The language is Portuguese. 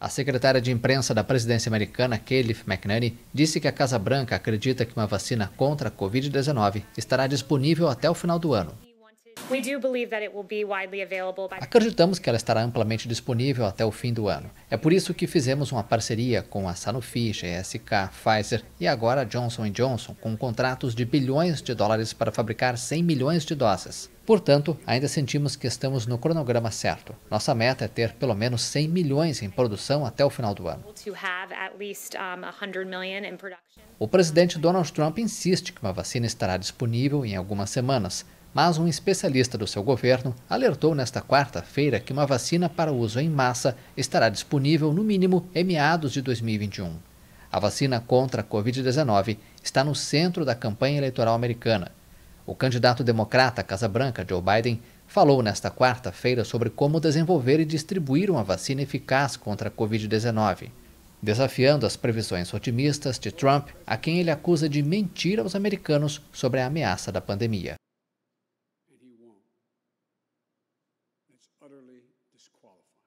A secretária de imprensa da presidência americana, Kelly McNally, disse que a Casa Branca acredita que uma vacina contra a Covid-19 estará disponível até o final do ano. Acreditamos que ela estará amplamente disponível até o fim do ano. É por isso que fizemos uma parceria com a Sanofi, GSK, Pfizer e agora Johnson Johnson, com contratos de bilhões de dólares para fabricar 100 milhões de doses. Portanto, ainda sentimos que estamos no cronograma certo. Nossa meta é ter pelo menos 100 milhões em produção até o final do ano. O presidente Donald Trump insiste que uma vacina estará disponível em algumas semanas, mas um especialista do seu governo alertou nesta quarta-feira que uma vacina para uso em massa estará disponível no mínimo em meados de 2021. A vacina contra a Covid-19 está no centro da campanha eleitoral americana o candidato democrata à Casa Branca, Joe Biden, falou nesta quarta-feira sobre como desenvolver e distribuir uma vacina eficaz contra a Covid-19, desafiando as previsões otimistas de Trump, a quem ele acusa de mentir aos americanos sobre a ameaça da pandemia. utterly disqualified.